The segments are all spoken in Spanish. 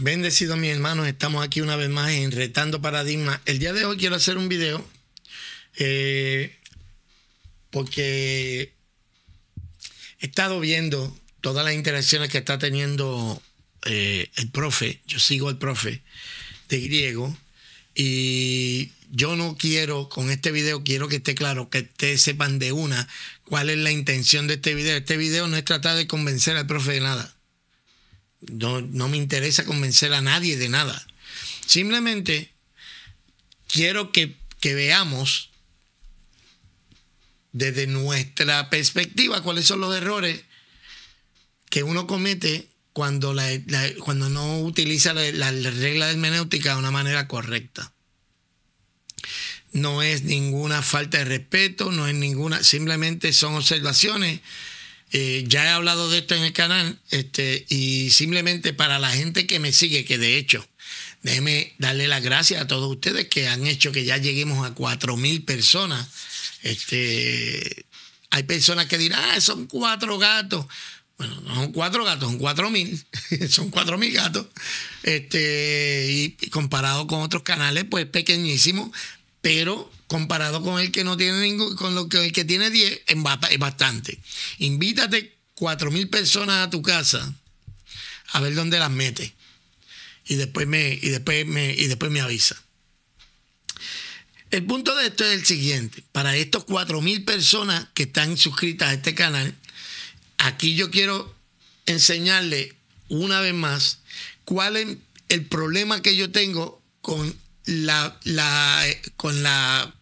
Bendecido mis hermanos, estamos aquí una vez más en Retando Paradigma. El día de hoy quiero hacer un video eh, porque he estado viendo todas las interacciones que está teniendo eh, el profe. Yo sigo al profe de griego y yo no quiero, con este video quiero que esté claro, que ustedes sepan de una cuál es la intención de este video. Este video no es tratar de convencer al profe de nada no, me interesa convencer a nadie de nada. Simplemente quiero que, veamos desde nuestra perspectiva cuáles son los errores que uno comete cuando, cuando no utiliza la, regla hermenéutica de una manera correcta. No es ninguna falta de respeto, no es ninguna, simplemente son observaciones eh, ya he hablado de esto en el canal este, y simplemente para la gente que me sigue, que de hecho, déjeme darle las gracias a todos ustedes que han hecho que ya lleguemos a 4.000 personas. Este, hay personas que dirán, ah, son cuatro gatos. Bueno, no son cuatro gatos, son cuatro mil. son cuatro mil gatos. Este, y comparado con otros canales, pues pequeñísimo, pero comparado con el que no tiene ningún, con lo que, el que tiene 10, es bastante. Invítate 4.000 mil personas a tu casa a ver dónde las metes. Y después me, y después me, y después me avisa. El punto de esto es el siguiente. Para estos 4.000 personas que están suscritas a este canal, aquí yo quiero enseñarle una vez más cuál es el problema que yo tengo con la, la, eh, con la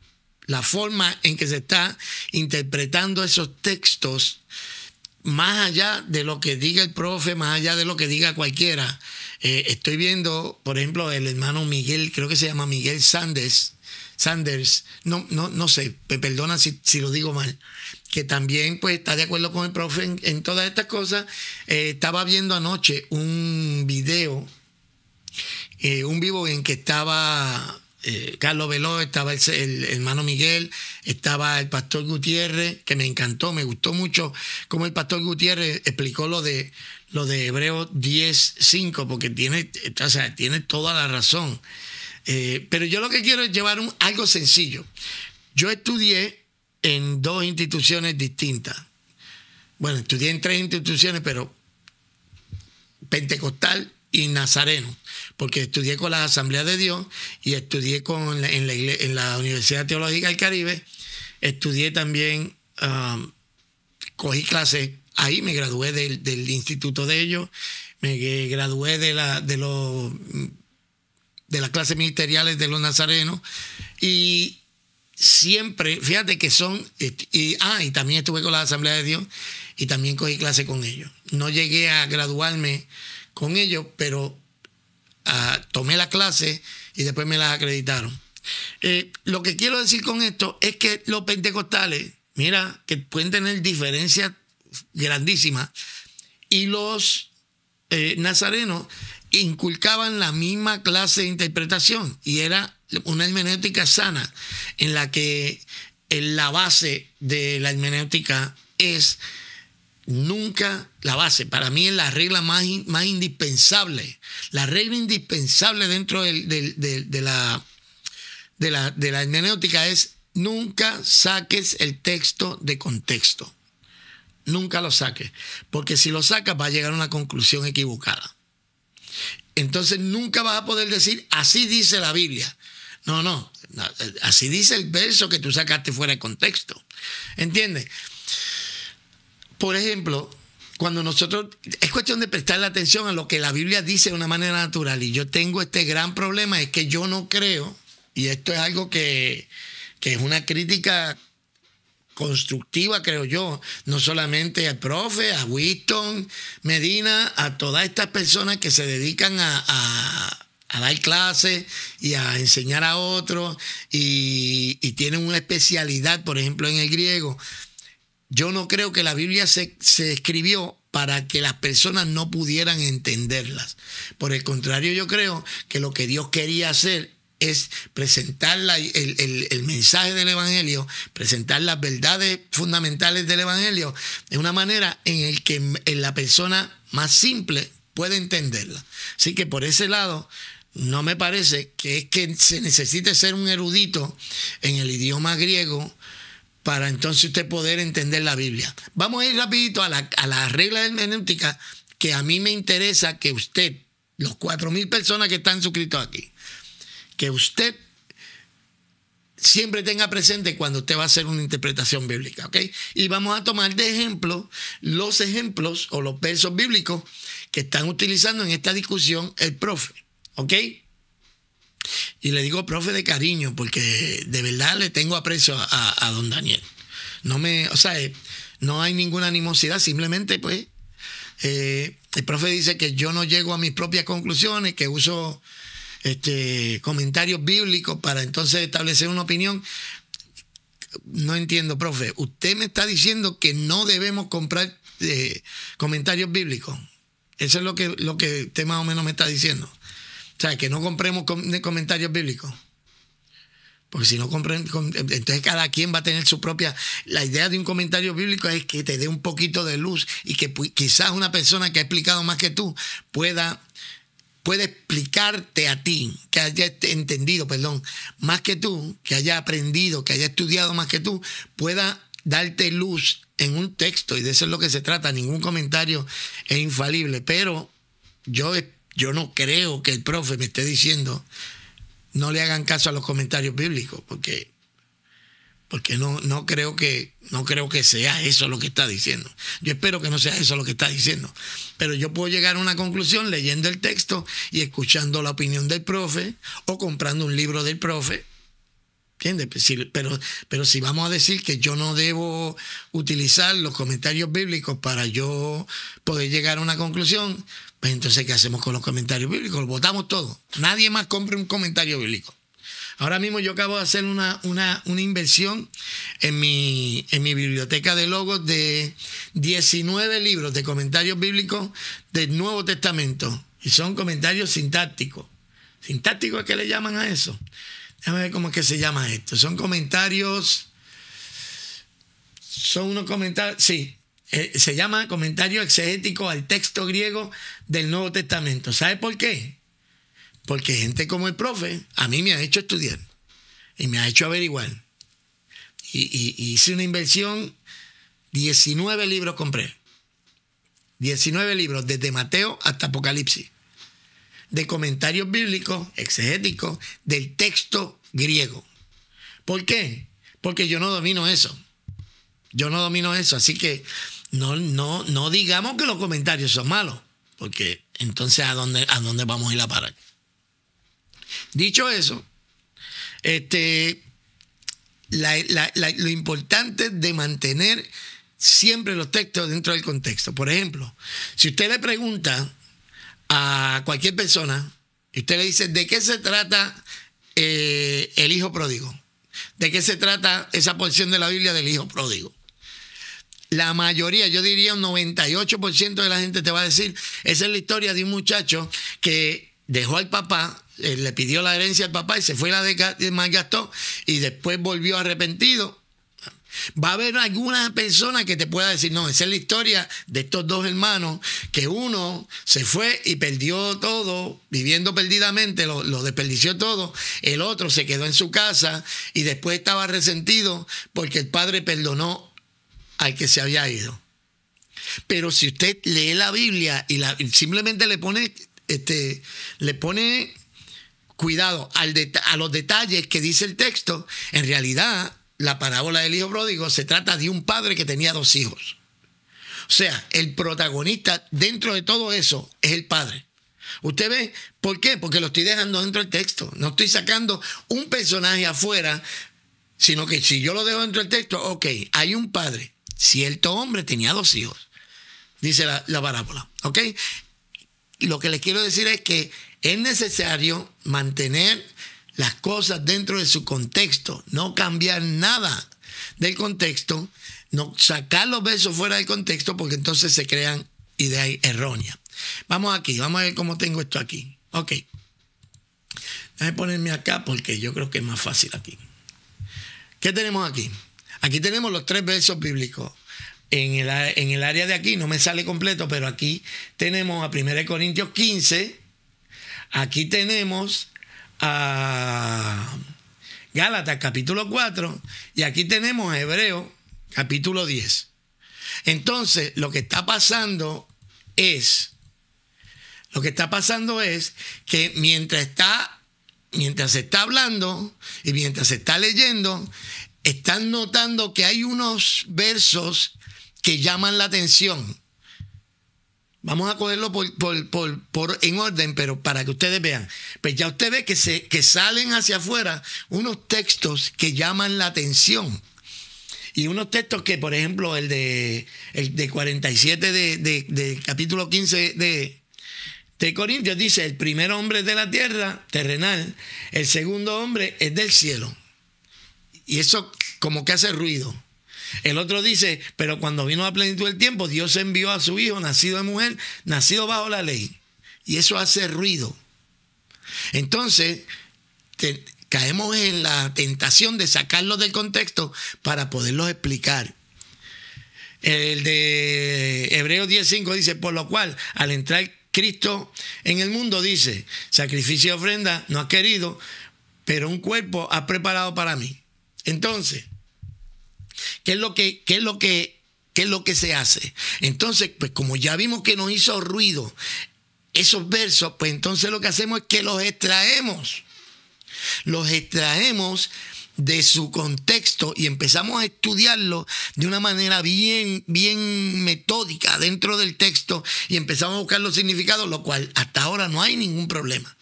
la forma en que se está interpretando esos textos, más allá de lo que diga el profe, más allá de lo que diga cualquiera. Eh, estoy viendo, por ejemplo, el hermano Miguel, creo que se llama Miguel Sanders, Sanders, no, no, no sé, me perdona si, lo digo mal, que también pues está de acuerdo con el profe en, todas estas cosas. Eh, estaba viendo anoche un video, eh, un vivo en que estaba eh, Carlos Veló, estaba el, hermano Miguel, estaba el pastor Gutiérrez, que me encantó, me gustó mucho cómo el pastor Gutiérrez explicó lo de, lo de Hebreos 10.5, porque tiene, tiene toda la razón. Eh, pero yo lo que quiero es llevar algo sencillo. Yo estudié en dos instituciones distintas. Bueno, estudié en tres instituciones, pero pentecostal, y nazareno, porque estudié con las asambleas de Dios y estudié con, en, la, Universidad Teológica del Caribe, estudié también, um, cogí clases, ahí me gradué del, instituto de ellos, me gradué de, la, de, los, de las clases ministeriales de los nazarenos y siempre, fíjate que son, y, ah, también estuve con la Asamblea de Dios y también cogí clases con ellos. No llegué a graduarme con ellos, pero ah, tomé la clase y después me la acreditaron. Eh, lo que quiero decir con esto es que los pentecostales, mira, que pueden tener diferencias grandísimas, y los eh, nazarenos inculcaban la misma clase de interpretación y era una hermenéutica sana en la que en eh, la base de la hermenéutica es nunca la base. Para mí es la regla más, más indispensable. La regla indispensable dentro de, la, de, la, de la es nunca saques el texto de contexto. Nunca lo saques. Porque si lo sacas va a llegar a una conclusión equivocada. Entonces nunca vas a poder decir, así dice la Biblia. No, no. Así dice el verso que tú sacaste fuera de contexto. ¿Entiendes? por ejemplo, cuando nosotros, es cuestión de prestarle atención a lo que la Biblia dice de una manera natural. Y yo tengo este gran problema, es que yo no creo, y esto es algo que, es una crítica constructiva, creo yo, no solamente al profe, a Winston, Medina, a todas estas personas que se dedican a, dar clases y a enseñar a otros y, y tienen una especialidad, por ejemplo, en el griego. Yo no creo que la Biblia se, se escribió para que las personas no pudieran entenderlas. Por el contrario, yo creo que lo que Dios quería hacer es presentar la, el, mensaje del Evangelio, presentar las verdades fundamentales del Evangelio de una manera en la que la persona más simple pueda entenderla. Así que por ese lado, no me parece que es que se necesite ser un erudito en el idioma griego para entonces usted poder entender la Biblia. Vamos a ir rapidito a la, a la regla hermenéutica que a mí me interesa que usted, los 4.000 personas que están suscritos aquí, que usted siempre tenga presente cuando usted va a hacer una interpretación bíblica, ¿ok? Y vamos a tomar de ejemplo los ejemplos o los versos bíblicos que están utilizando en esta discusión el profe, ¿ok? Y le digo profe de cariño, porque de verdad le tengo aprecio a, a don Daniel. No me, o sea, eh, no hay ninguna animosidad, simplemente pues eh, el profe dice que yo no llego a mis propias conclusiones, que uso este, comentarios bíblicos para entonces establecer una opinión. No entiendo, profe. Usted me está diciendo que no debemos comprar eh, comentarios bíblicos. Eso es lo que, lo que usted más o menos me está diciendo. O sea, que no compremos comentarios bíblicos. Porque si no compren, entonces cada quien va a tener su propia... La idea de un comentario bíblico es que te dé un poquito de luz y que quizás una persona que ha explicado más que tú pueda, puede explicarte a ti, que haya entendido, perdón, más que tú, que haya aprendido, que haya estudiado más que tú, pueda darte luz en un texto. Y de eso es lo que se trata. Ningún comentario es infalible. Pero yo espero yo no creo que el profe me esté diciendo no le hagan caso a los comentarios bíblicos, porque, porque no, no, creo que, no creo que sea eso lo que está diciendo. Yo espero que no sea eso lo que está diciendo. Pero yo puedo llegar a una conclusión leyendo el texto y escuchando la opinión del profe o comprando un libro del profe. ¿Entiendes? Pues pero, pero si vamos a decir que yo no debo utilizar los comentarios bíblicos para yo poder llegar a una conclusión, pues entonces, ¿qué hacemos con los comentarios bíblicos? Los votamos todos. Nadie más compre un comentario bíblico. Ahora mismo yo acabo de hacer una, una, inversión en mi, en mi, biblioteca de logos de 19 libros de comentarios bíblicos del Nuevo Testamento. Y son comentarios sintácticos. ¿Sintácticos es que le llaman a eso? Déjame ver cómo es que se llama esto. Son comentarios... Son unos comentarios... Sí, eh, se llama comentario exegético al texto griego del Nuevo Testamento. ¿Sabe por qué? Porque gente como el profe a mí me ha hecho estudiar y me ha hecho averiguar. Y, y hice una inversión, 19 libros compré. 19 libros, desde Mateo hasta Apocalipsis, de comentarios bíblicos, exegéticos, del texto griego. ¿Por qué? Porque yo no domino eso. Yo no domino eso. Así que no, no, digamos que los comentarios son malos, porque entonces ¿a dónde, a dónde vamos a ir a parar? Dicho eso, este, lo importante de mantener siempre los textos dentro del contexto. Por ejemplo, si usted le pregunta a cualquier persona, y usted le dice, ¿de qué se trata eh, el hijo pródigo? ¿De qué se trata esa porción de la Biblia del hijo pródigo? la mayoría, yo diría un 98% de la gente te va a decir, esa es la historia de un muchacho que dejó al papá, eh, le pidió la herencia al papá y se fue la de eh, malgastó y después volvió arrepentido. Va a haber alguna persona que te pueda decir, no, esa es la historia de estos dos hermanos, que uno se fue y perdió todo, viviendo perdidamente, lo, lo desperdició todo, el otro se quedó en su casa y después estaba resentido porque el padre perdonó al que se había ido. Pero si usted lee la Biblia y la, simplemente le pone, este, le pone cuidado al a los detalles que dice el texto, en realidad la parábola del hijo pródigo se trata de un padre que tenía dos hijos. O sea, el protagonista dentro de todo eso es el padre. ¿Usted ve? ¿Por qué? Porque lo estoy dejando dentro del texto. No estoy sacando un personaje afuera, sino que si yo lo dejo dentro del texto, ok, hay un padre cierto hombre tenía dos hijos, dice la, parábola. lo que les quiero decir es que es necesario mantener las cosas dentro de su contexto, no cambiar nada del contexto, no sacar los besos fuera del contexto porque entonces se crean ideas erróneas. Vamos aquí, vamos a ver cómo tengo esto aquí. Ok. Déjame ponerme acá porque yo creo que es más fácil aquí. ¿Qué tenemos aquí? Aquí tenemos los tres versos bíblicos. En el, área de aquí no me sale completo, pero aquí tenemos a 1 Corintios 15, aquí tenemos a Gálatas capítulo 4 y aquí tenemos a Hebreo capítulo 10. Entonces, lo que está pasando es, lo que está pasando es que mientras está, mientras se está hablando y mientras se está leyendo, están notando que hay unos versos que llaman la atención. Vamos a cogerlo por, en orden, pero para que ustedes vean. Pues ya usted ve que, se, que salen hacia afuera unos textos que llaman la atención. Y unos textos que, por ejemplo, el de, de 47 de, capítulo 15 de, de Corintios dice, el primer hombre es de la tierra terrenal, el segundo hombre es del cielo. Y eso como que hace ruido. El otro dice, pero cuando vino a plenitud del tiempo, Dios envió a su hijo, nacido de mujer, nacido bajo la ley. Y eso hace ruido. Entonces, caemos en la tentación de sacarlo del contexto para poderlo explicar. El de Hebreos 10.5 dice, por lo cual, al entrar Cristo en el mundo, dice, sacrificio y ofrenda no ha querido, pero un cuerpo ha preparado para mí. Entonces, ¿qué es lo que, es lo que, es lo que se hace? Entonces, pues como ya vimos que nos hizo ruido esos versos, pues entonces lo que hacemos es que los extraemos. Los extraemos de su contexto y empezamos a estudiarlo de una manera bien, bien metódica dentro del texto y empezamos a buscar los significados, lo cual hasta ahora no hay ningún problema.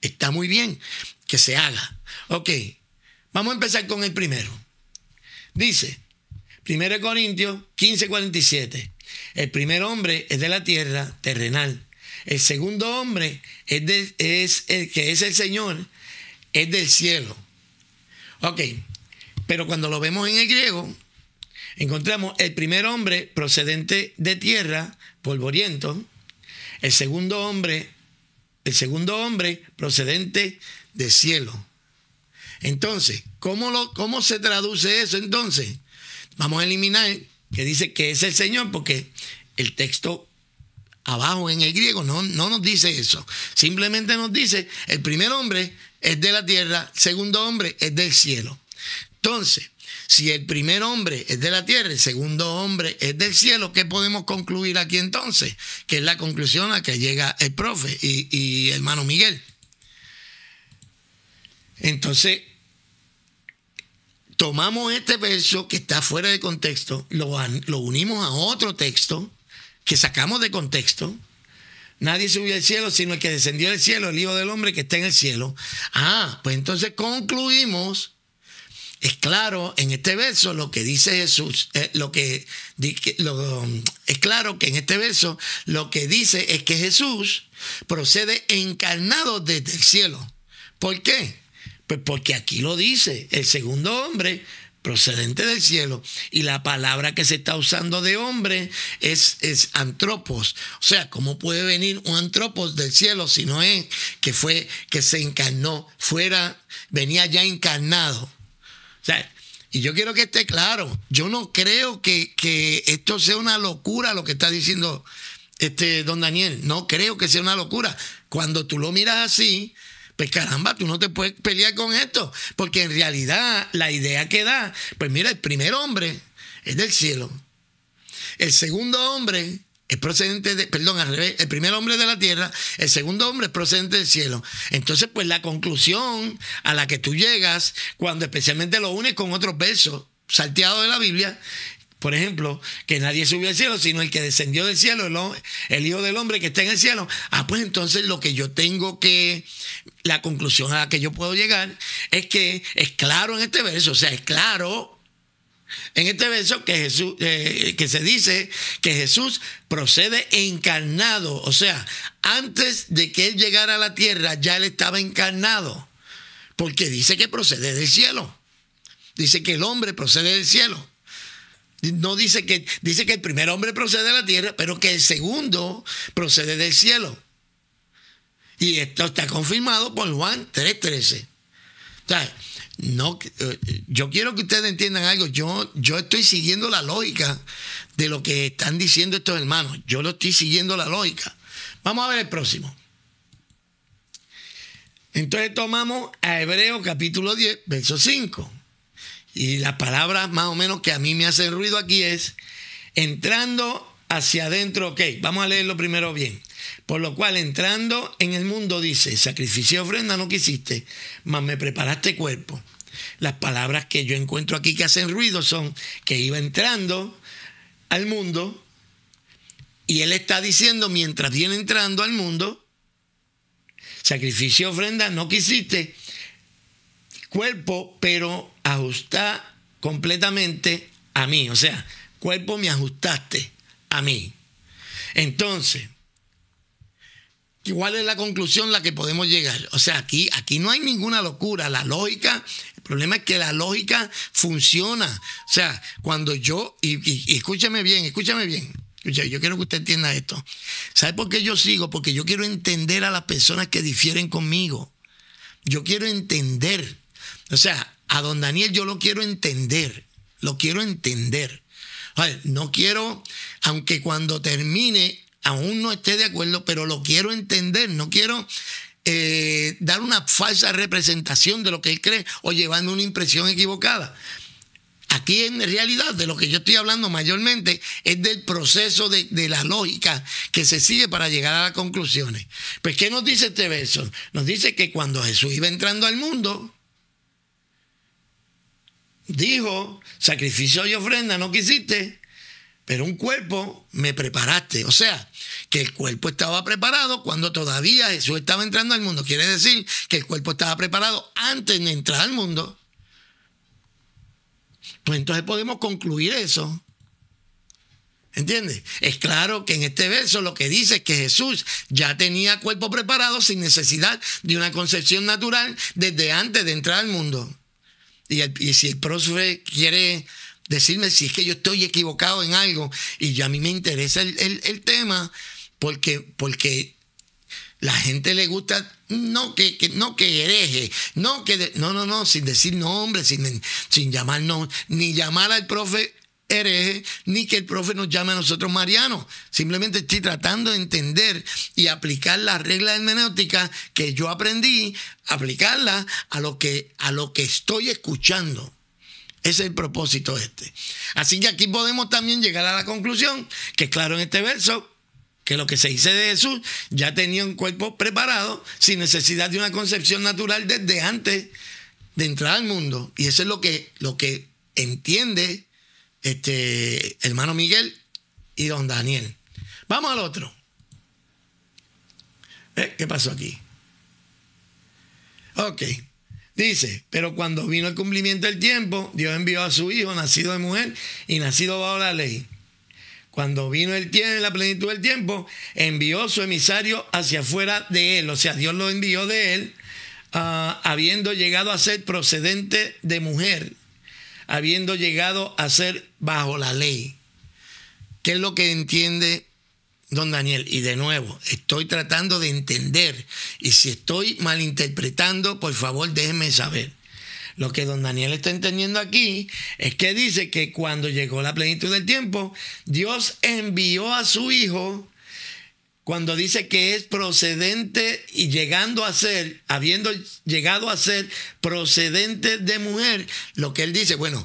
Está muy bien que se haga. Ok, Vamos a empezar con el primero. Dice, 1 Corintios 15, 47. El primer hombre es de la tierra terrenal. El segundo hombre es, es el que es el Señor, es del cielo. Ok, pero cuando lo vemos en el griego, encontramos el primer hombre procedente de tierra, polvoriento. El segundo hombre, el segundo hombre procedente de cielo. Entonces, ¿cómo, lo, ¿cómo se traduce eso entonces? Vamos a eliminar que dice que es el Señor porque el texto abajo en el griego no, no nos dice eso. Simplemente nos dice, el primer hombre es de la tierra, segundo hombre es del cielo. Entonces, si el primer hombre es de la tierra, el segundo hombre es del cielo, ¿qué podemos concluir aquí entonces? Que es la conclusión a la que llega el profe y, y hermano Miguel. Entonces, tomamos este verso que está fuera de contexto, lo, lo unimos a otro texto que sacamos de contexto. Nadie subió al cielo, sino el que descendió del cielo, el Hijo del Hombre que está en el cielo. Ah, pues entonces concluimos es claro en este verso lo que dice Jesús, eh, que es claro que en este verso lo que dice es que Jesús procede encarnado desde el cielo. ¿Por qué? Pues porque aquí lo dice, el segundo hombre procedente del cielo y la palabra que se está usando de hombre es, es antropos. O sea, ¿cómo puede venir un antropos del cielo si no es que fue, que se encarnó, fuera, venía ya encarnado? O sea, y yo quiero que esté claro, yo no creo que, que esto sea una locura lo que está diciendo este don Daniel, no creo que sea una locura. Cuando tú lo miras así, pues caramba, tú no te puedes pelear con esto, porque en realidad la idea que da, pues mira, el primer hombre es del cielo. El segundo hombre es procedente de, perdón, al revés, el primer hombre de la tierra, el segundo hombre es procedente del cielo. Entonces, pues la conclusión a la que tú llegas, cuando especialmente lo unes con otros versos salteados de la Biblia, por ejemplo, que nadie subió al cielo, sino el que descendió del cielo, el, Hijo del Hombre que está en el cielo. Ah, pues entonces lo que yo tengo que, la conclusión a la que yo puedo llegar es que es claro en este verso, o sea, es claro en este verso que, Jesús, eh, que se dice que Jesús procede encarnado, o sea, antes de que él llegara a la tierra ya él estaba encarnado, porque dice que procede del cielo. Dice que el hombre procede del cielo. No dice que, dice que el primer hombre procede de la tierra, pero que el segundo procede del cielo. Y esto está confirmado por Juan 3.13. no, eh, yo quiero que ustedes entiendan algo. Yo, yo estoy siguiendo la lógica de lo que están diciendo estos hermanos. Yo lo estoy siguiendo la lógica. Vamos a ver el próximo. Entonces tomamos a Hebreo capítulo 10, verso 5. Y las palabras más o menos que a mí me hacen ruido aquí es, entrando hacia adentro, ok, vamos a leerlo primero bien. Por lo cual, entrando en el mundo, dice, sacrificio y ofrenda no quisiste, mas me preparaste cuerpo. Las palabras que yo encuentro aquí que hacen ruido son que iba entrando al mundo y él está diciendo, mientras viene entrando al mundo, sacrificio y ofrenda no quisiste, cuerpo, pero ajusta completamente a mí. O sea, cuerpo me ajustaste a mí. Entonces, ¿cuál es la conclusión a la que podemos llegar? O sea, aquí, aquí no hay ninguna locura. La lógica, el problema es que la lógica funciona. O sea, cuando yo, y, escúchame bien, escúchame bien. Yo quiero que usted entienda esto. ¿Sabe por qué yo sigo? Porque yo quiero entender a las personas que difieren conmigo. Yo quiero entender. O sea, a don Daniel yo lo quiero entender, lo quiero entender. no quiero, aunque cuando termine aún no esté de acuerdo, pero lo quiero entender, no quiero eh, dar una falsa representación de lo que él cree o llevando una impresión equivocada. Aquí en realidad de lo que yo estoy hablando mayormente es del proceso de, de, la lógica que se sigue para llegar a las conclusiones. Pues ¿qué nos dice este verso? Nos dice que cuando Jesús iba entrando al mundo, dijo, sacrificio y ofrenda no quisiste, pero un cuerpo me preparaste. O sea, que el cuerpo estaba preparado cuando todavía Jesús estaba entrando al mundo. Quiere decir que el cuerpo estaba preparado antes de entrar al mundo. Pues entonces podemos concluir eso. ¿Entiendes? Es claro que en este verso lo que dice es que Jesús ya tenía cuerpo preparado sin necesidad de una concepción natural desde antes de entrar al mundo. Y, si el profe quiere decirme si es que yo estoy equivocado en algo y ya a mí me interesa el, tema porque, porque la gente le gusta no que, no que hereje, no que no no no sin decir nombre, sin sin no ni llamar al profe ni que el profe nos llame a nosotros marianos. Simplemente estoy tratando de entender y aplicar las reglas hermenéutica que yo aprendí, aplicarla a lo que, a lo que estoy escuchando. Ese es el propósito este. Así que aquí podemos también llegar a la conclusión que claro en este verso que lo que se dice de Jesús ya tenía un cuerpo preparado sin necesidad de una concepción natural desde antes de entrar al mundo. Y eso es lo que, lo que entiende este, hermano Miguel y don Daniel. Vamos al otro. Eh, ¿Qué pasó aquí? Ok. Dice, pero cuando vino el cumplimiento del tiempo, Dios envió a su hijo, nacido de mujer y nacido bajo la ley. Cuando vino el tiempo, en la plenitud del tiempo, envió su emisario hacia afuera de él. O sea, Dios lo envió de él, ah, habiendo llegado a ser procedente de mujer habiendo llegado a ser bajo la ley. ¿Qué es lo que entiende don Daniel? Y de nuevo, estoy tratando de entender. Y si estoy malinterpretando, por favor déjeme saber. Lo que don Daniel está entendiendo aquí es que dice que cuando llegó la plenitud del tiempo, Dios envió a su Hijo cuando dice que es procedente y llegando a ser, habiendo llegado a ser procedente de mujer, lo que él dice, bueno,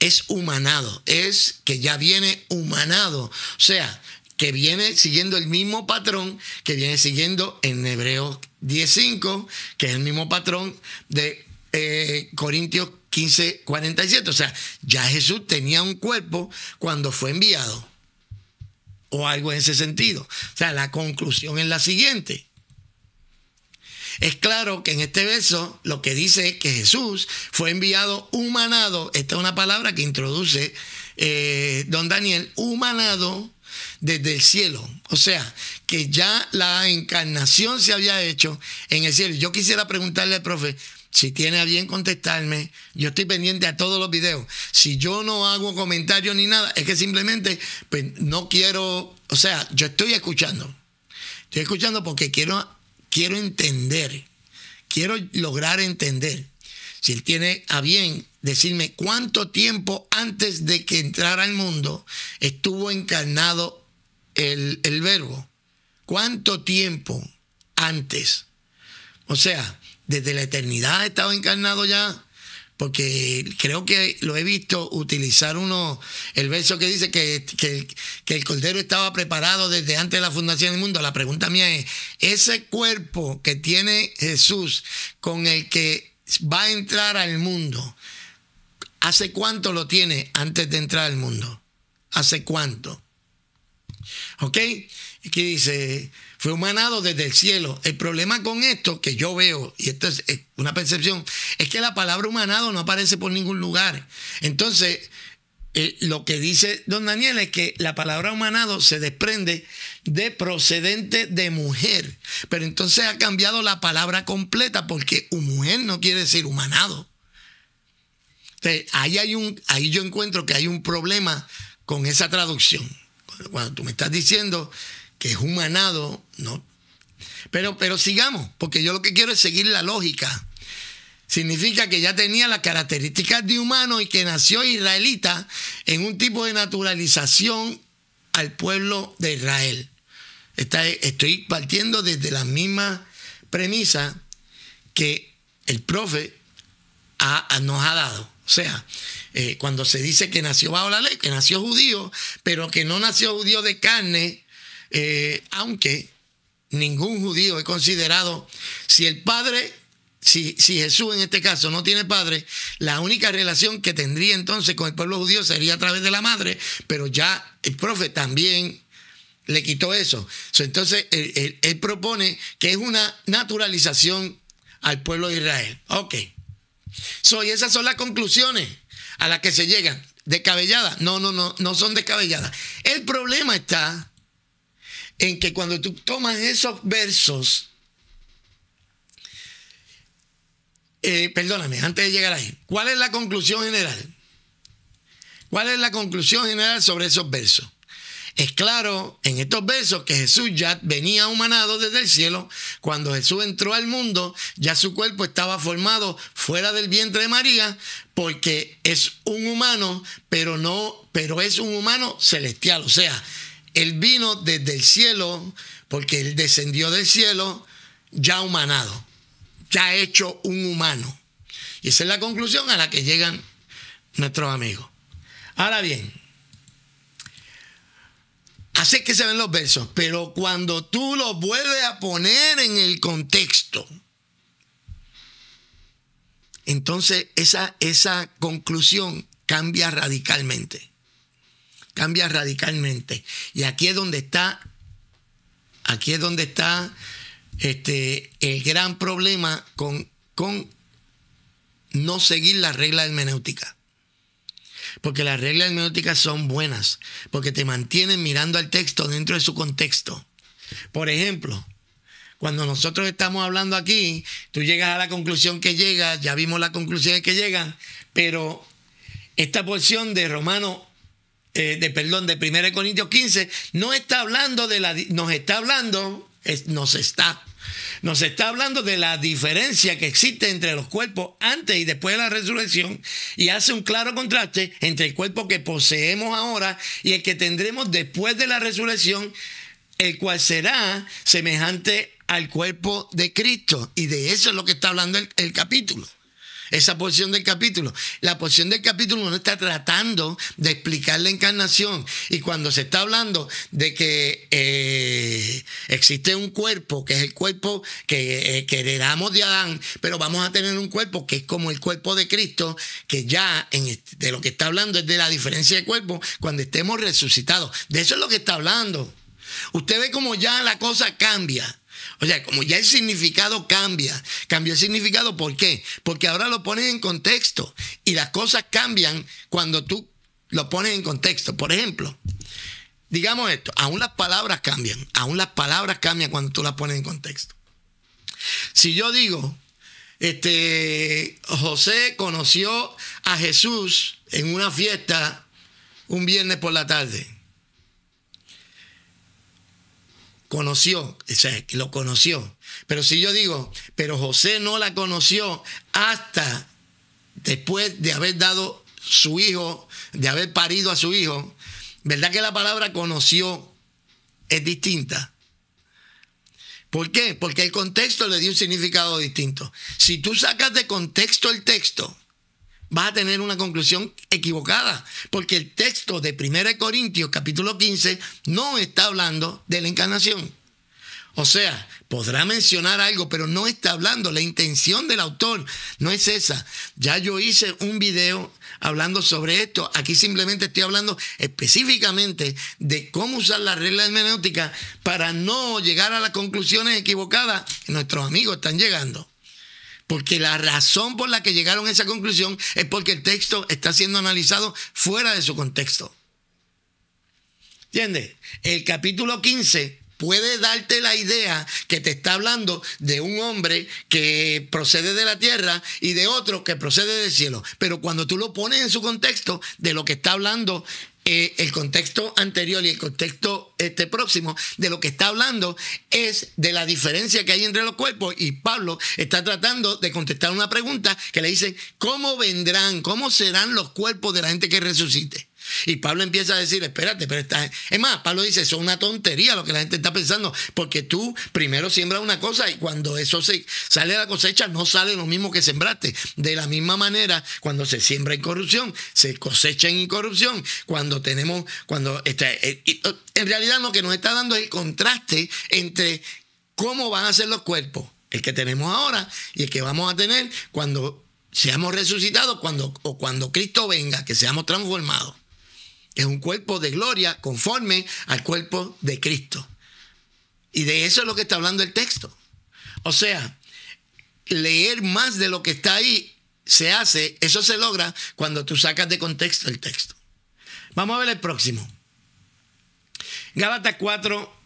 es humanado, es que ya viene humanado, o sea, que viene siguiendo el mismo patrón que viene siguiendo en Hebreos 10.5, que es el mismo patrón de eh, Corintios 15: 47, o sea, ya Jesús tenía un cuerpo cuando fue enviado o algo en ese sentido. O sea, la conclusión es la siguiente. Es claro que en este verso lo que dice es que Jesús fue enviado humanado. Esta es una palabra que introduce eh, don Daniel, humanado desde el cielo. O sea, que ya la encarnación se había hecho en el cielo. Yo quisiera preguntarle al profe, si tiene a bien contestarme, yo estoy pendiente a todos los videos. Si yo no hago comentarios ni nada, es que simplemente pues, no quiero, o sea, yo estoy escuchando. Estoy escuchando porque quiero, quiero entender, quiero lograr entender. Si él tiene a bien decirme cuánto tiempo antes de que entrara al mundo estuvo encarnado el, el verbo. ¿Cuánto tiempo antes? O sea, desde la eternidad ha estado encarnado ya? Porque creo que lo he visto utilizar uno, el verso que dice que, que, el Cordero estaba preparado desde antes de la fundación del mundo. La pregunta mía es, ese cuerpo que tiene Jesús con el que va a entrar al mundo, ¿hace cuánto lo tiene antes de entrar al mundo? ¿Hace cuánto? ¿Ok? Aquí dice, fue humanado desde el cielo. El problema con esto que yo veo, y esto es una percepción, es que la palabra humanado no aparece por ningún lugar. Entonces, eh, lo que dice don Daniel es que la palabra humanado se desprende de procedente de mujer, pero entonces ha cambiado la palabra completa porque mujer no quiere decir humanado. Entonces, ahí, hay un, ahí yo encuentro que hay un problema con esa traducción. Cuando tú me estás diciendo que es humanado, ¿no? Pero, pero sigamos, porque yo lo que quiero es seguir la lógica. Significa que ya tenía las características de humano y que nació israelita en un tipo de naturalización al pueblo de Israel. Está, estoy partiendo desde la misma premisa que el profe nos ha dado. O sea, eh, cuando se dice que nació bajo la ley, que nació judío, pero que no nació judío de carne, eh, aunque ningún judío es considerado, si el padre, si, si Jesús en este caso no tiene padre, la única relación que tendría entonces con el pueblo judío sería a través de la madre, pero ya el profe también le quitó eso. Entonces, él, propone que es una naturalización al pueblo de Israel. Ok. So, y esas son las conclusiones a las que se llegan. ¿Descabelladas? No, no, no, no son descabelladas. El problema está en que cuando tú tomas esos versos, eh, perdóname, antes de llegar ahí, ¿cuál es la conclusión general? ¿Cuál es la conclusión general sobre esos versos? Es claro en estos versos que Jesús ya venía humanado desde el cielo. Cuando Jesús entró al mundo, ya su cuerpo estaba formado fuera del vientre de María, porque es un humano, pero no, pero es un humano celestial. O sea, él vino desde el cielo, porque Él descendió del cielo ya humanado, ya hecho un humano. Y esa es la conclusión a la que llegan nuestros amigos. Ahora bien, así es que se ven los versos, pero cuando tú los vuelves a poner en el contexto, entonces esa, esa conclusión cambia radicalmente cambia radicalmente. Y aquí es donde está, aquí es donde está este, el gran problema con, con no seguir la regla hermenéutica, Porque las reglas hermenéuticas son buenas, porque te mantienen mirando al texto dentro de su contexto. Por ejemplo, cuando nosotros estamos hablando aquí, tú llegas a la conclusión que llegas, ya vimos la conclusión que llegan pero esta porción de Romano eh, de, perdón, de 1 Corintios 15, no está hablando de la, nos está hablando, nos está, nos está hablando de la diferencia que existe entre los cuerpos antes y después de la resurrección y hace un claro contraste entre el cuerpo que poseemos ahora y el que tendremos después de la resurrección, el cual será semejante al cuerpo de Cristo. Y de eso es lo que está hablando el capítulo esa porción del capítulo. La porción del capítulo no está tratando de explicar la encarnación. Y cuando se está hablando de que eh, existe un cuerpo, que es el cuerpo eh, que, heredamos de Adán, pero vamos a tener un cuerpo que es como el cuerpo de Cristo, que ya de lo que está hablando es de la diferencia de cuerpo cuando estemos resucitados. De eso es lo que está hablando. Usted ve como ya la cosa cambia. O sea, como ya el significado cambia, ¿cambia el significado, ¿por qué? Porque ahora lo pones en contexto y las cosas cambian cuando tú lo pones en contexto. Por ejemplo, digamos esto, aún las palabras cambian, aún las palabras cambian cuando tú las pones en contexto. Si yo digo, este, José conoció a Jesús en una fiesta un viernes por la tarde. conoció, o sea, lo conoció. Pero si yo digo, pero José no la conoció hasta después de haber dado su hijo, de haber parido a su hijo, ¿verdad que la palabra conoció es distinta? ¿Por qué? Porque el contexto le dio un significado distinto. Si tú sacas de contexto el texto, vas a tener una conclusión equivocada, porque el texto de 1 Corintios capítulo 15 no está hablando de la encarnación. O sea, podrá mencionar algo, pero no está hablando. La intención del autor no es esa. Ya yo hice un video hablando sobre esto. Aquí simplemente estoy hablando específicamente de cómo usar la regla hermenéutica para no llegar a las conclusiones equivocadas que nuestros amigos están llegando. Porque la razón por la que llegaron a esa conclusión es porque el texto está siendo analizado fuera de su contexto. ¿Entiendes? El capítulo 15 puede darte la idea que te está hablando de un hombre que procede de la tierra y de otro que procede del cielo. Pero cuando tú lo pones en su contexto de lo que está hablando eh, el contexto anterior y el contexto este próximo, de lo que está hablando es de la diferencia que hay entre los cuerpos y Pablo está tratando de contestar una pregunta que le dice ¿cómo vendrán, cómo serán los cuerpos de la gente que resucite? Y Pablo empieza a decir, espérate, pero está, Es más, Pablo dice, eso es una tontería lo que la gente está pensando, porque tú primero siembras una cosa y cuando eso sale de la cosecha no sale lo mismo que sembraste. De la misma manera, cuando se siembra en corrupción, se cosecha en corrupción. Cuando tenemos, cuando... Está, eh, eh, en realidad lo que nos está dando es el contraste entre cómo van a ser los cuerpos, el que tenemos ahora y el que vamos a tener cuando seamos resucitados cuando, o cuando Cristo venga, que seamos transformados. Es un cuerpo de gloria conforme al cuerpo de Cristo. Y de eso es lo que está hablando el texto. O sea, leer más de lo que está ahí se hace, eso se logra cuando tú sacas de contexto el texto. Vamos a ver el próximo. Gálatas 4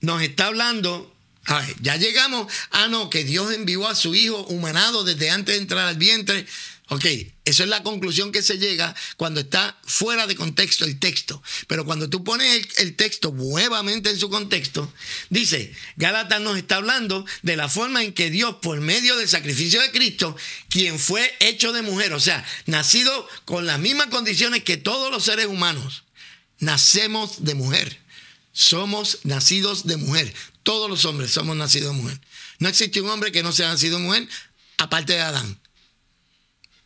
nos está hablando ver, ya llegamos. Ah, no, que Dios envió a su Hijo humanado desde antes de entrar al vientre. Ok, eso es la conclusión que se llega cuando está fuera de contexto el texto. Pero cuando tú pones el, texto nuevamente en su contexto, dice, Gálatas nos está hablando de la forma en que Dios, por medio del sacrificio de Cristo, quien fue hecho de mujer, o sea, nacido con las mismas condiciones que todos los seres humanos, nacemos de mujer. Somos nacidos de mujer. Todos los hombres somos nacidos mujer. No existe un hombre que no sea nacido mujer, aparte de Adán.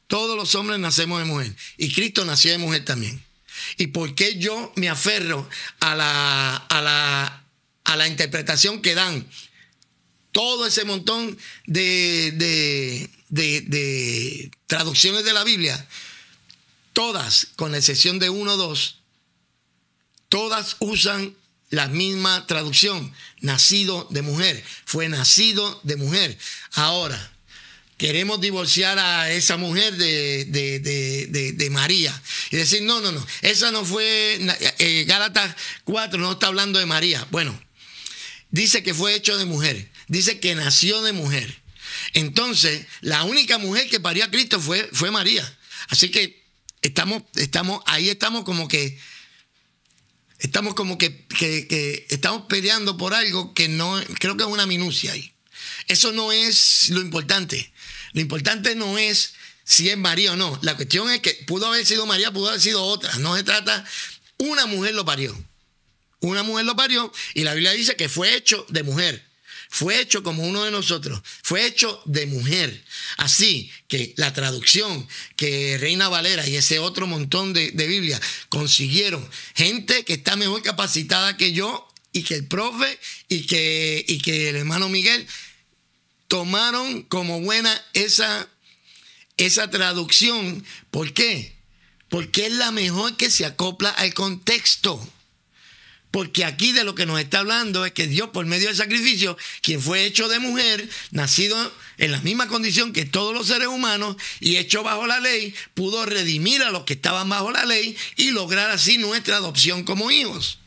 Todos los hombres nacemos de mujer. Y Cristo nació de mujer también. ¿Y por qué yo me aferro a la, a la, interpretación que dan todo ese montón de, de, traducciones de la Biblia, todas, con la excepción de uno o dos, todas usan la misma traducción, nacido de mujer, fue nacido de mujer. Ahora, queremos divorciar a esa mujer de, María. Y decir, no, no, no, esa no fue, eh, eh, Gálatas 4 no está hablando de María. Bueno, dice que fue hecho de mujer, dice que nació de mujer. Entonces, la única mujer que parió a Cristo fue, fue María. Así que estamos, estamos, ahí estamos como que Estamos como que, estamos peleando por algo que no, creo que es una minucia ahí. Eso no es lo importante. Lo importante no es si es María o no. La cuestión es que pudo haber sido María, pudo haber sido otra. No se trata, una mujer lo parió. Una mujer lo parió y la Biblia dice que fue hecho de mujer. Fue hecho como uno de nosotros, fue hecho de mujer. Así que la traducción que Reina Valera y ese otro montón de, Biblia consiguieron, gente que está mejor capacitada que yo y que el profe y que, que el hermano Miguel, tomaron como buena esa, esa traducción. ¿Por qué? Porque es la mejor que se acopla al contexto. Porque aquí de lo que nos está hablando es que Dios, por medio del sacrificio, quien fue hecho de mujer, nacido en la misma condición que todos los seres humanos y hecho bajo la ley, pudo redimir a los que estaban bajo la ley y lograr así nuestra adopción como hijos.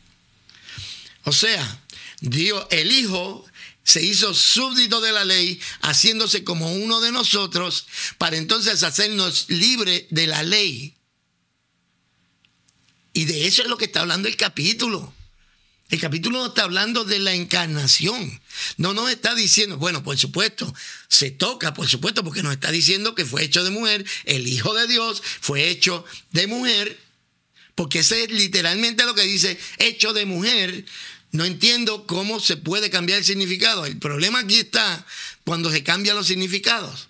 O sea, Dios, el Hijo se hizo súbdito de la ley, haciéndose como uno de nosotros, para entonces hacernos libre de la ley. Y de eso es lo que está hablando el capítulo. El capítulo no está hablando de la encarnación. No nos está diciendo, bueno, por supuesto, se toca, por supuesto, porque nos está diciendo que fue hecho de mujer, el Hijo de Dios fue hecho de mujer, porque ese es literalmente lo que dice, hecho de mujer. No entiendo cómo se puede cambiar el significado. El problema aquí está cuando se cambian los significados.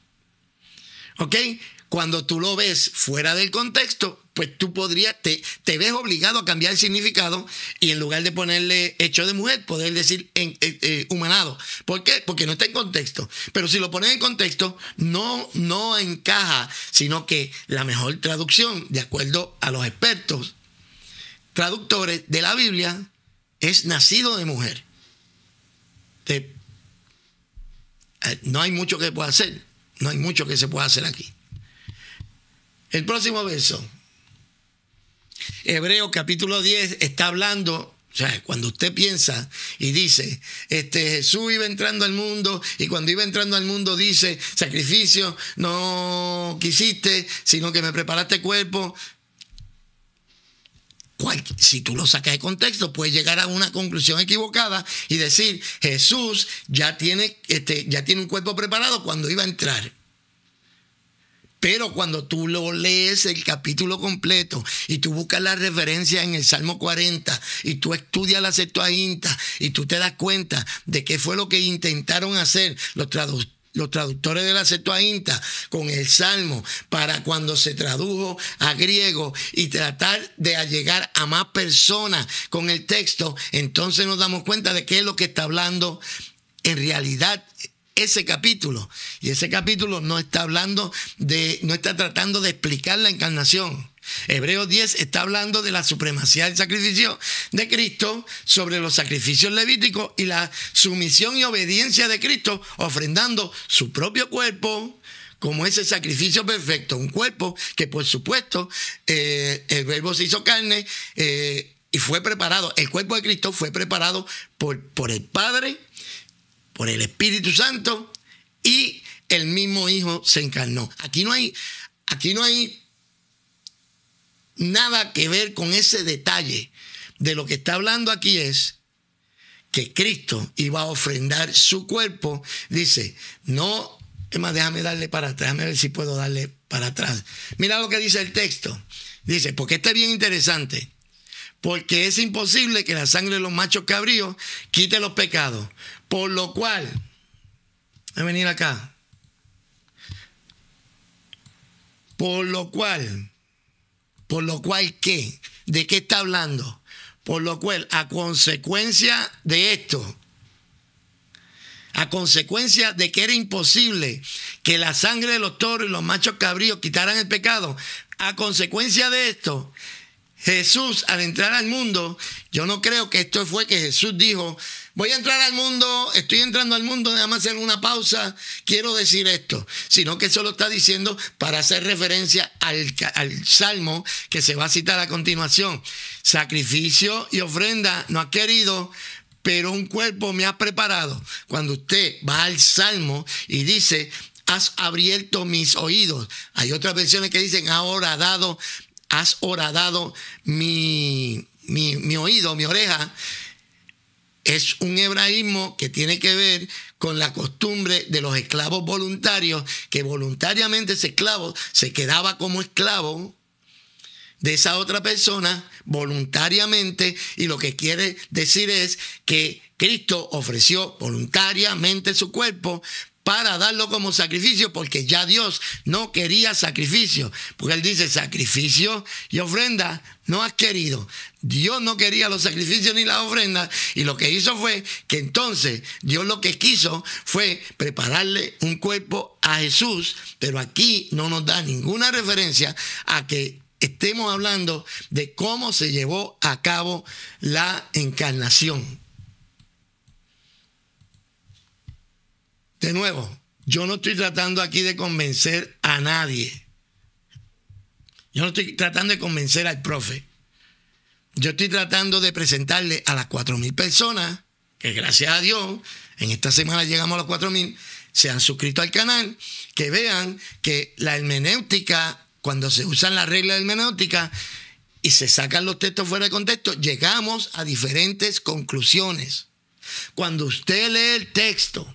¿Ok? Cuando tú lo ves fuera del contexto, pues tú podrías, te, te, ves obligado a cambiar el significado y en lugar de ponerle hecho de mujer, poder decir eh, eh, humanado. ¿Por qué? Porque no está en contexto. Pero si lo pones en contexto, no, no encaja, sino que la mejor traducción, de acuerdo a los expertos, traductores de la Biblia, es nacido de mujer. Eh, no hay mucho que pueda hacer. No hay mucho que se pueda hacer aquí. El próximo verso. Hebreo capítulo 10 está hablando o sea, cuando usted piensa y dice, este, Jesús iba entrando al mundo y cuando iba entrando al mundo dice, sacrificio no quisiste, sino que me preparaste cuerpo. Si tú lo sacas de contexto, puedes llegar a una conclusión equivocada y decir, Jesús ya tiene, este, ya tiene un cuerpo preparado cuando iba a entrar. Pero cuando tú lo lees el capítulo completo y tú buscas la referencia en el Salmo 40 y tú estudias la Septuaginta y tú te das cuenta de qué fue lo que intentaron hacer los traductores los traductores de la Septuaginta con el Salmo para cuando se tradujo a griego y tratar de allegar a más personas con el texto, entonces nos damos cuenta de qué es lo que está hablando en realidad ese capítulo. Y ese capítulo no está hablando de, no está tratando de explicar la encarnación. Hebreos 10 está hablando de la supremacía del sacrificio de Cristo sobre los sacrificios levíticos y la sumisión y obediencia de Cristo ofrendando su propio cuerpo como ese sacrificio perfecto, un cuerpo que por supuesto eh, el verbo se hizo carne eh, y fue preparado, el cuerpo de Cristo fue preparado por, por el Padre por el Espíritu Santo y el mismo Hijo se encarnó. Aquí no hay, aquí no hay nada que ver con ese detalle. De lo que está hablando aquí es que Cristo iba a ofrendar su cuerpo. Dice, no, es más, déjame darle para atrás, déjame ver si puedo darle para atrás. Mira lo que dice el texto. Dice, porque está es bien interesante porque es imposible que la sangre de los machos cabríos quite los pecados. Por lo cual, a venir acá. Por lo cual, por lo cual qué, de qué está hablando. Por lo cual, a consecuencia de esto, a consecuencia de que era imposible que la sangre de los toros y los machos cabríos quitaran el pecado, a consecuencia de esto, Jesús al entrar al mundo, yo no creo que esto fue que Jesús dijo, voy a entrar al mundo, estoy entrando al mundo, más hacer una pausa, quiero decir esto, sino que eso lo está diciendo para hacer referencia al, salmo que se va a citar a continuación. Sacrificio y ofrenda no ha querido, pero un cuerpo me ha preparado. Cuando usted va al salmo y dice, has abierto mis oídos. Hay otras versiones que dicen, ahora ha dado has horadado mi, mi oído, mi oreja, es un hebraísmo que tiene que ver con la costumbre de los esclavos voluntarios, que voluntariamente ese esclavo se quedaba como esclavo de esa otra persona voluntariamente y lo que quiere decir es que Cristo ofreció voluntariamente su cuerpo para darlo como sacrificio, porque ya Dios no quería sacrificio, porque Él dice sacrificio y ofrenda no has querido. Dios no quería los sacrificios ni las ofrendas y lo que hizo fue que entonces Dios lo que quiso fue prepararle un cuerpo a Jesús, pero aquí no nos da ninguna referencia a que estemos hablando de cómo se llevó a cabo la encarnación. De nuevo, yo no estoy tratando aquí de convencer a nadie. Yo no estoy tratando de convencer al profe. Yo estoy tratando de presentarle a las 4.000 personas, que gracias a Dios, en esta semana llegamos a las 4.000, se han suscrito al canal, que vean que la hermenéutica, cuando se usan las reglas de hermenéutica y se sacan los textos fuera de contexto, llegamos a diferentes conclusiones. Cuando usted lee el texto,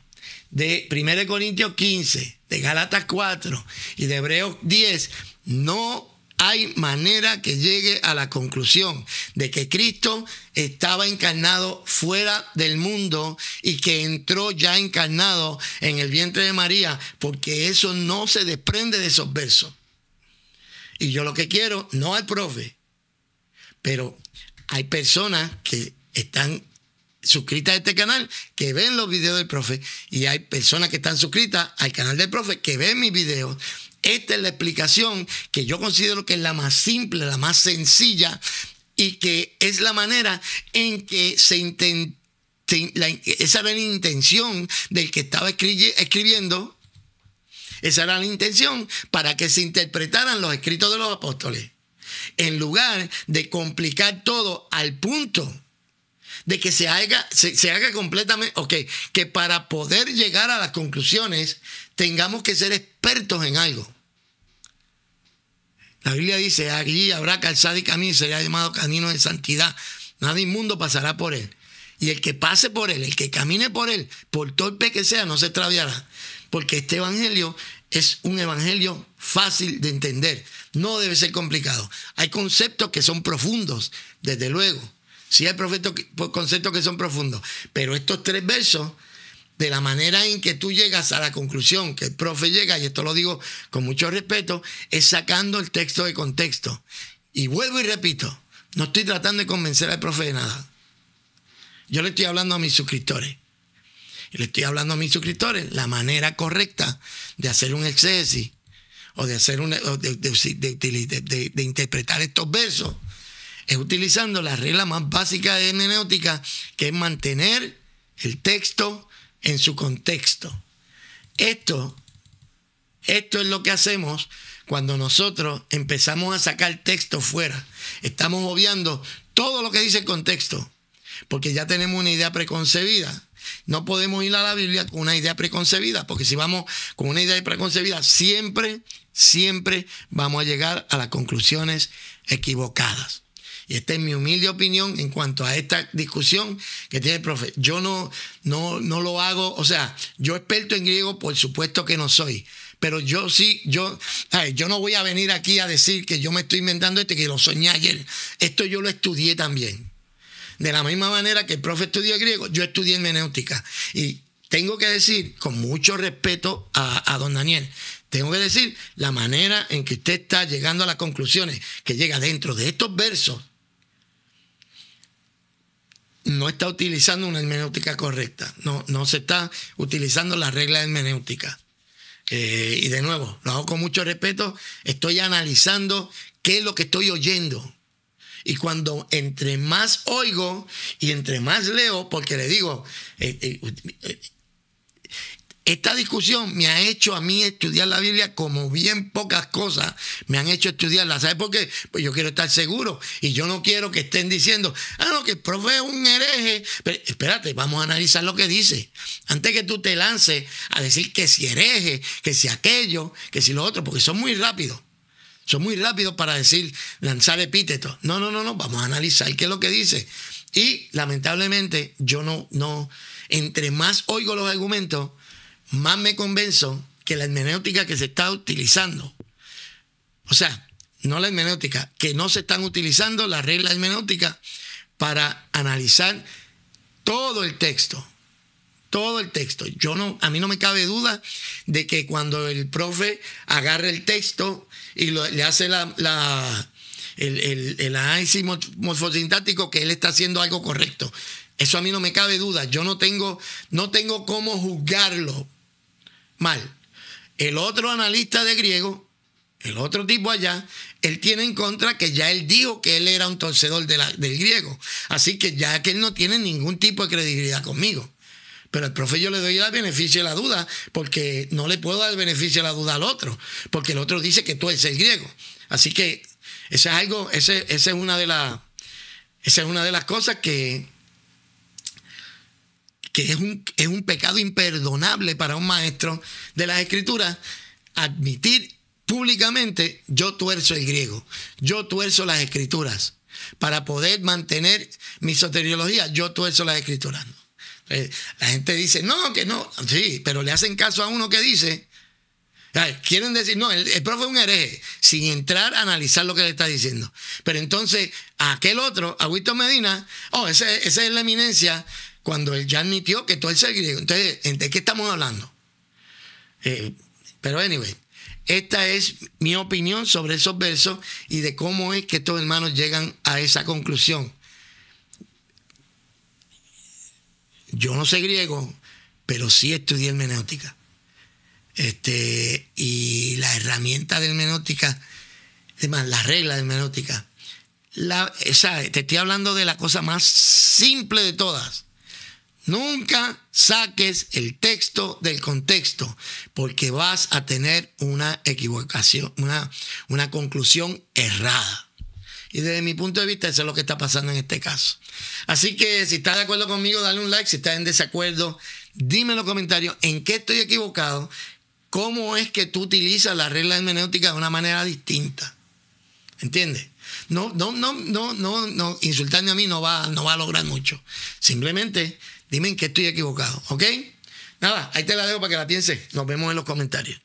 de 1 Corintios 15, de Galatas 4 y de Hebreos 10, no hay manera que llegue a la conclusión de que Cristo estaba encarnado fuera del mundo y que entró ya encarnado en el vientre de María, porque eso no se desprende de esos versos. Y yo lo que quiero, no al profe, pero hay personas que están suscritas a este canal, que ven los videos del profe, y hay personas que están suscritas al canal del profe, que ven mis videos. Esta es la explicación que yo considero que es la más simple, la más sencilla, y que es la manera en que se intenta esa era la intención del que estaba escribiendo, esa era la intención para que se interpretaran los escritos de los apóstoles, en lugar de complicar todo al punto de que se haga, se, haga completamente, ok, que para poder llegar a las conclusiones tengamos que ser expertos en algo. La Biblia dice, allí habrá calzado y camino y será llamado camino de santidad. Nada inmundo pasará por él. Y el que pase por él, el que camine por él, por torpe que sea, no se extraviará. Porque este evangelio es un evangelio fácil de entender. No debe ser complicado. Hay conceptos que son profundos, desde luego. Sí hay pues, conceptos que son profundos, pero estos tres versos, de la manera en que tú llegas a la conclusión que el profe llega, y esto lo digo con mucho respeto, es sacando el texto de contexto. Y vuelvo y repito, no estoy tratando de convencer al profe de nada. Yo le estoy hablando a mis suscriptores. le estoy hablando a mis suscriptores la manera correcta de hacer un exégesis o de hacer un de interpretar estos versos es utilizando la regla más básica de hermenéutica, que es mantener el texto en su contexto. Esto, esto es lo que hacemos cuando nosotros empezamos a sacar texto fuera. Estamos obviando todo lo que dice el contexto, porque ya tenemos una idea preconcebida. No podemos ir a la Biblia con una idea preconcebida, porque si vamos con una idea preconcebida, siempre, siempre vamos a llegar a las conclusiones equivocadas. Y esta es mi humilde opinión en cuanto a esta discusión que tiene el profe. Yo no, no, no lo hago, o sea, yo experto en griego, por supuesto que no soy. Pero yo sí, yo, yo no voy a venir aquí a decir que yo me estoy inventando este que lo soñé ayer. Esto yo lo estudié también. De la misma manera que el profe estudió griego, yo estudié en menéutica. Y tengo que decir, con mucho respeto a, don Daniel, tengo que decir la manera en que usted está llegando a las conclusiones que llega dentro de estos versos no está utilizando una hermenéutica correcta, no, no se está utilizando la regla hermenéutica. Eh, y de nuevo, lo hago con mucho respeto, estoy analizando qué es lo que estoy oyendo. Y cuando entre más oigo y entre más leo, porque le digo, eh, eh, esta discusión me ha hecho a mí estudiar la Biblia como bien pocas cosas me han hecho estudiarla. ¿Sabes por qué? Pues yo quiero estar seguro y yo no quiero que estén diciendo, ah, no, que el profe es un hereje. Pero, espérate, vamos a analizar lo que dice. Antes que tú te lances a decir que si hereje, que si aquello, que si lo otro, porque son muy rápidos. Son muy rápidos para decir, lanzar epítetos. No, no, no, no, vamos a analizar qué es lo que dice. Y lamentablemente yo no, no, entre más oigo los argumentos, más me convenzo que la hermenéutica que se está utilizando, o sea, no la hermenéutica, que no se están utilizando las reglas hermenéuticas para analizar todo el texto. Todo el texto. Yo no, a mí no me cabe duda de que cuando el profe agarra el texto y le hace la, el, análisis morfosintáctico que él está haciendo algo correcto. Eso a mí no me cabe duda. Yo no tengo, no tengo cómo juzgarlo mal. El otro analista de griego, el otro tipo allá, él tiene en contra que ya él dijo que él era un torcedor del griego. Así que ya que él no tiene ningún tipo de credibilidad conmigo. Pero el profe yo le doy el beneficio de la duda, porque no le puedo dar el beneficio de la duda al otro, porque el otro dice que tú eres el griego. Así que eso es algo, es una de esa es una de las cosas que, que es un, es un pecado imperdonable para un maestro de las escrituras, admitir públicamente, yo tuerzo el griego, yo tuerzo las escrituras, para poder mantener mi soteriología, yo tuerzo las escrituras. Eh, la gente dice, no, que no, sí, pero le hacen caso a uno que dice, ah, Quieren decir, no, el, profe es un hereje, sin entrar a analizar lo que le está diciendo. Pero entonces, aquel otro, a Agüito Medina, oh, ese, es la eminencia cuando él ya admitió que todo es el griego. Entonces, ¿de qué estamos hablando? Eh, pero, anyway, esta es mi opinión sobre esos versos y de cómo es que estos hermanos llegan a esa conclusión. Yo no sé griego, pero sí estudié hermenéutica. Este, y la herramienta de hermenéutica, además, la regla de hermenéutica. La, te estoy hablando de la cosa más simple de todas Nunca saques el texto del contexto porque vas a tener una equivocación, una, una conclusión errada. Y desde mi punto de vista, eso es lo que está pasando en este caso. Así que si estás de acuerdo conmigo, dale un like. Si estás en desacuerdo, dime en los comentarios en qué estoy equivocado, cómo es que tú utilizas la regla hermenéutica de una manera distinta. ¿Entiendes? No, no, no, no, no, no, insultarme a mí no va, no va a lograr mucho. Simplemente Dime que estoy equivocado, ¿ok? Nada, ahí te la dejo para que la pienses. Nos vemos en los comentarios.